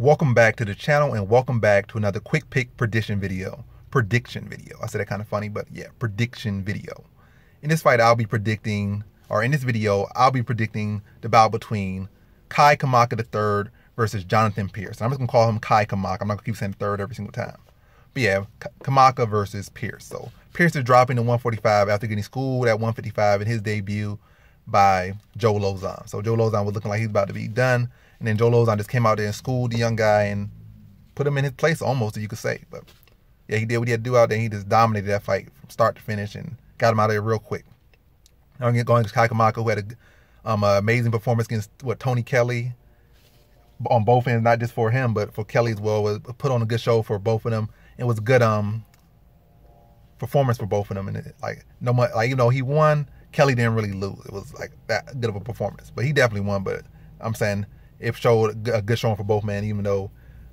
Welcome back to the channel and welcome back to another quick pick prediction video. Prediction video. I said that kind of funny, but yeah, prediction video. In this fight, I'll be predicting, or in this video, I'll be predicting the bout between Kai Kamaka III versus Jonathan Pierce. And I'm just gonna call him Kai Kamaka. I'm not gonna keep saying third every single time. But yeah, Kamaka versus Pierce. So Pierce is dropping to 145 after getting schooled at 155 in his debut by Joe Lozon. So Joe Lozon was looking like he's about to be done. And then Joe Lozon just came out there and schooled the young guy and put him in his place almost, you could say. But yeah, he did what he had to do out there. He just dominated that fight from start to finish and got him out of there real quick. I'm going to Kakamaka, who had an um, amazing performance against what Tony Kelly on both ends, not just for him, but for Kelly as well. Was put on a good show for both of them. It was good um performance for both of them, and it, like no much, like you know he won Kelly didn't really lose. It was like that good of a performance, but he definitely won. But I'm saying it showed a good showing for both men, even though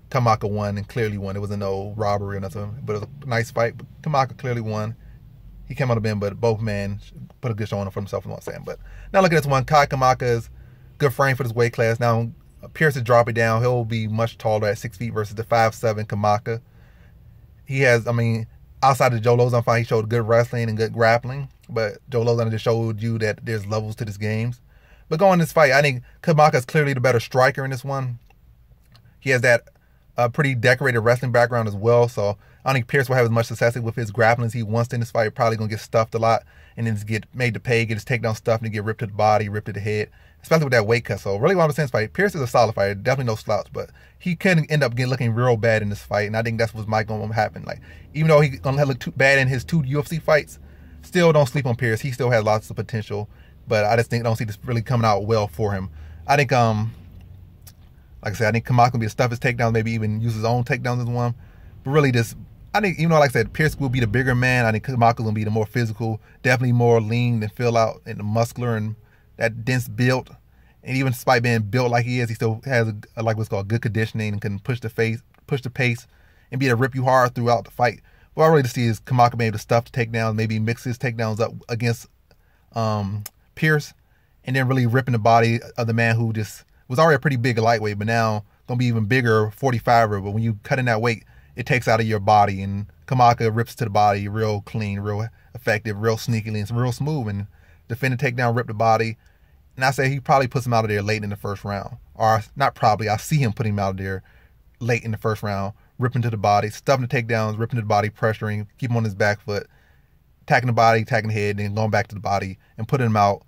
Kamaka won and clearly won. It wasn't no robbery or nothing, but it was a nice fight. But Kamaka clearly won. He came out of bin, but both men put a good showing for themselves. You know what I'm saying, but now look at this one. Kai Kamaka is good frame for this weight class. Now Pierce is dropping down. He'll be much taller at six feet versus the five seven Kamaka. He has, I mean, outside of Joe Lozon fight, he showed good wrestling and good grappling. But Joe Lowlander just showed you that there's levels to these games. But going this fight, I think Kamaka is clearly the better striker in this one. He has that uh, pretty decorated wrestling background as well, so I don't think Pierce will have as much success with his grappling as he wants in this fight. Probably gonna get stuffed a lot and then get made to pay, get his takedown stuffed, and get ripped to the body, ripped to the head, especially with that weight cut. So really, what I'm saying fight Pierce is a solid fighter, definitely no slouch, but he can end up getting looking real bad in this fight, and I think that's what's might gonna happen. Like even though he's gonna look too bad in his two UFC fights, Still don't sleep on Pierce. He still has lots of potential, but I just think I don't see this really coming out well for him. I think um like I said, I think Kamak will be the toughest takedown, maybe even use his own takedowns as one. But really just I think even though like I said, Pierce will be the bigger man, I think Kamak will be the more physical, definitely more lean and fill out and muscular and that dense build. And even despite being built like he is, he still has a, like what's called good conditioning and can push the face, push the pace, and be able to rip you hard throughout the fight what I really see is Kamaka being able to stuff the takedowns, maybe mix his takedowns up against um, Pierce, and then really ripping the body of the man who just was already a pretty big lightweight, but now gonna be even bigger, 45er. But when you cut in that weight, it takes out of your body, and Kamaka rips to the body, real clean, real effective, real sneakily, and real smooth, and defended takedown, ripped the body. And I say he probably puts him out of there late in the first round, or not probably. I see him putting him out of there late in the first round ripping to the body, stuffing the takedowns, ripping to the body, pressuring, keep him on his back foot, attacking the body, attacking the head, then going back to the body and putting him out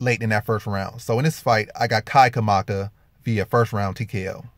late in that first round. So in this fight, I got Kai Kamaka via first round TKO.